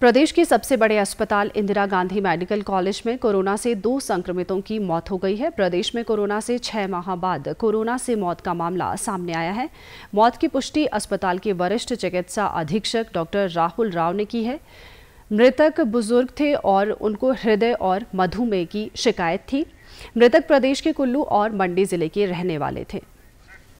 प्रदेश के सबसे बड़े अस्पताल इंदिरा गांधी मेडिकल कॉलेज में कोरोना से दो संक्रमितों की मौत हो गई है प्रदेश में कोरोना से छह माह बाद कोरोना से मौत का मामला सामने आया है मौत की पुष्टि अस्पताल के वरिष्ठ चिकित्सा अधीक्षक डॉक्टर राहुल राव ने की है मृतक बुजुर्ग थे और उनको हृदय और मधुमेह की शिकायत थी मृतक प्रदेश के कुल्लू और मंडी जिले के रहने वाले थे